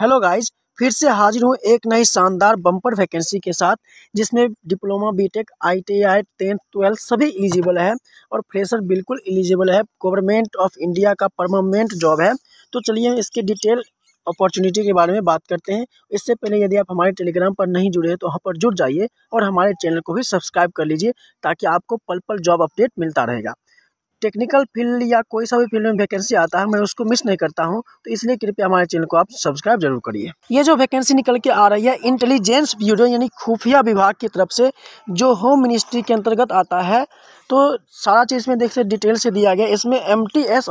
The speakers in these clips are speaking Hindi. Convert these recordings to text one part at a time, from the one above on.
हेलो गाइस फिर से हाजिर हूँ एक नई शानदार बम्पर वैकेंसी के साथ जिसमें diploma BTech ITI tenth twelfth सभी एलिजिबल है और फ्रेशर बिल्कुल एलिजिबल है गवर्नमेंट ऑफ इंडिया का परमानेंट जॉब है तो चलिए इसके डिटेल अपॉर्चुनिटी के बारे में बात करते हैं इससे पहले यदि आप हमारे टेलीग्राम पर नहीं जुड़े तो वहाँ पर जुड़ जाइए और हमारे चैनल को भी सब्सक्राइब कर लीजिए ताकि आपको पल पल जॉब अपडेट मिलता रहेगा टेक्निकल फील्ड या कोई सा भी फील्ड में वैकेंसी आता है मैं उसको मिस नहीं करता हूँ तो इसलिए कृपया हमारे चैनल को आप सब्सक्राइब जरूर करिए ये जो वैकेंसी निकल के आ रही है इंटेलिजेंस ब्यूरो यानी खुफिया विभाग की तरफ से जो होम मिनिस्ट्री के अंतर्गत आता है तो सारा चीज़ इसमें देख सकते डिटेल से दिया गया इसमें एम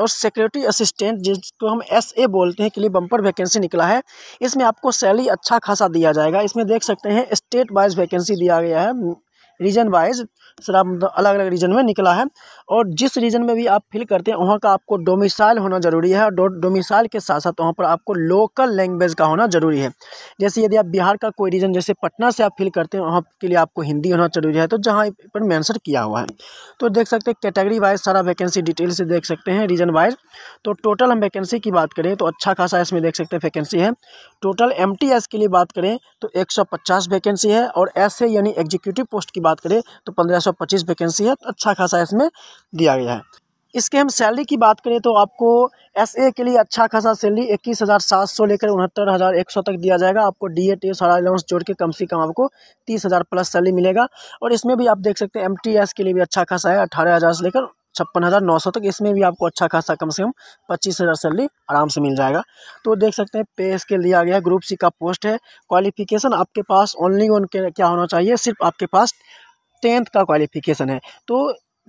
और सिक्योरिटी असिस्टेंट जिसको हम एस बोलते हैं के लिए बम्पर वैकेंसी निकला है इसमें आपको सैलरी अच्छा खासा दिया जाएगा इसमें देख सकते हैं स्टेट वाइज वैकेंसी दिया गया है रीजन वाइज आप अलग अलग रीजन में निकला है और जिस रीजन में भी आप फिल करते हैं वहाँ का आपको डोमिसाइल होना ज़रूरी है और डोमिसाइल के साथ साथ वहाँ पर आपको लोकल लैंग्वेज का होना ज़रूरी है जैसे यदि आप बिहार का कोई रीजन जैसे पटना से आप फिल करते हैं वहाँ के लिए आपको हिंदी होना ज़रूरी है तो जहाँ पर मैंसर किया हुआ है तो देख सकते हैं कैटेगरी वाइज सारा वैकेंसी डिटेल से देख सकते हैं रीजन वाइज तो टोटल हम वैकेंसी की बात करें तो अच्छा खासा इसमें देख सकते हैं वैकेंसी है टोटल एम के लिए बात करें तो एक वैकेंसी है और ऐसे यानी एग्जीक्यूटिव पोस्ट की बात करें तो पंद्रह सौ पच्चीस वैकेंसी है तो अच्छा खासा इसमें दिया गया है इसके हम सैलरी की बात करें तो आपको एस के लिए अच्छा खासा सैलरी इक्कीस हज़ार सात सौ लेकर उनहत्तर हज़ार एक सौ तक दिया जाएगा आपको डी ए टी सारा अलाउंस जोड़ के कम से कम आपको तीस हज़ार प्लस सैलरी मिलेगा और इसमें भी आप देख सकते हैं एम के लिए भी अच्छा खासा है अठारह हज़ार से लेकर छप्पन हज़ार नौ सौ तक इसमें भी आपको अच्छा खासा कम से कम पच्चीस हज़ार सैलरी आराम से मिल जाएगा तो देख सकते हैं पे इसके लिया गया ग्रुप सी का पोस्ट है क्वालिफिकेशन आपके पास ओनली वन क्या होना चाहिए सिर्फ आपके पास टेंथ का क्वालिफिकेशन है तो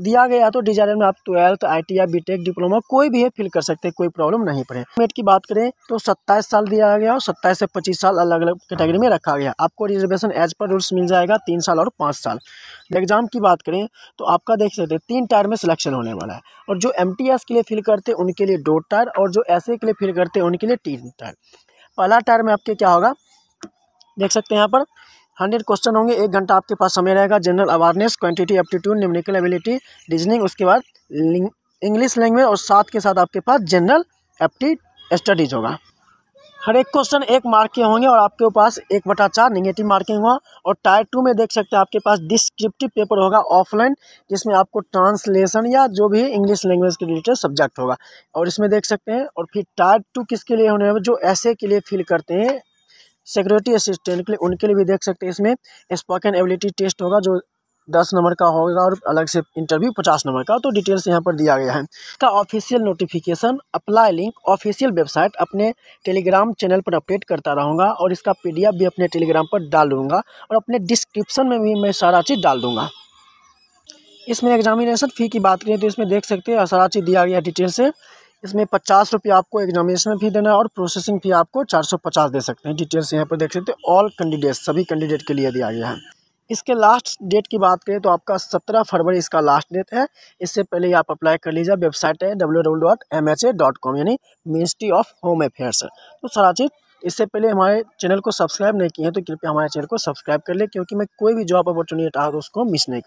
दिया गया तो डिजाइनर में आप twelfth I T I B tech diploma कोई भी है फिल कर सकते हैं कोई प्रॉब्लम नहीं पड़े मेट की बात करें तो सत्ताईस साल दिया गया और सत्ताईस से पच्चीस साल अलग अलग कैटेगरी में रखा गया आपको रिजर्वेशन एज पर रूल्स मिल जाएगा तीन साल और पाँच साल एग्जाम की बात करें तो आपका देख सकते हैं तीन टायर में सिलेक्शन होने वाला है और जो एम के लिए फिल करते हैं उनके लिए दो टायर और जो एस के लिए फिल करते हैं उनके लिए तीन टायर पहला टायर में आपके क्या होगा देख सकते हैं यहाँ पर हंड्रेड क्वेश्चन होंगे एक घंटा आपके पास समय रहेगा general awareness quantity aptitude numerical ability reasoning उसके बाद इंग्लिश लैंग्वेज और साथ के साथ आपके पास जनरल एप्टी स्टडीज होगा हर एक क्वेश्चन एक मार्क के होंगे और आपके पास एक बटा चार निगेटिव मार्किंग हुआ और टायर टू में देख सकते हैं आपके पास डिस्क्रिप्टिव पेपर होगा ऑफलाइन जिसमें आपको ट्रांसलेशन या जो भी इंग्लिश लैंग्वेज के रिलेटेड सब्जेक्ट होगा और इसमें देख सकते हैं और फिर टायर टू किसके लिए होने जो ऐसे के लिए फिल करते हैं सिक्योरिटी असिस्टेंट के लिए उनके लिए भी देख सकते हैं इसमें स्पोकन एबिलिटी टेस्ट होगा जो दस नंबर का होगा और अलग से इंटरव्यू पचास नंबर का तो डिटेल्स यहाँ पर दिया गया है का official notification apply link official website अपने टेलीग्राम चैनल पर अपडेट करता रहूँगा और इसका पी भी अपने टेलीग्राम पर डाल दूँगा और अपने डिस्क्रिप्शन में भी मैं सारा चीज़ डाल दूँगा इसमें एग्जामिनेशन फ़ी की बात करें तो इसमें देख सकते हैं सारा चीज़ दिया गया डिटेल से इसमें पचास रुपये आपको एग्जामिनेशन फ़ी देना है और प्रोसेसिंग फ़ी आपको चार सौ पचास दे सकते हैं डिटेल्स यहाँ पर देख सकते हैं ऑल कैंडिडेट्स सभी कैंडिडेट के लिए दिया गया है इसके लास्ट डेट की बात करें तो आपका सत्रह फरवरी इसका लास्ट डेट है इससे पहले आप अप्लाई कर लीजिए वेबसाइट है W W dot M H A dot com यानी मिनिस्ट्री ऑफ होम अफेयर्स तो सारा चीज़ इससे पहले हमारे चैनल को सब्सक्राइब नहीं किए हैं तो कृपया हमारे चैनल को सब्सक्राइब कर ले क्योंकि मैं कोई भी जॉब अपॉर्चुनिटी आ तो उसको मिस नहीं कर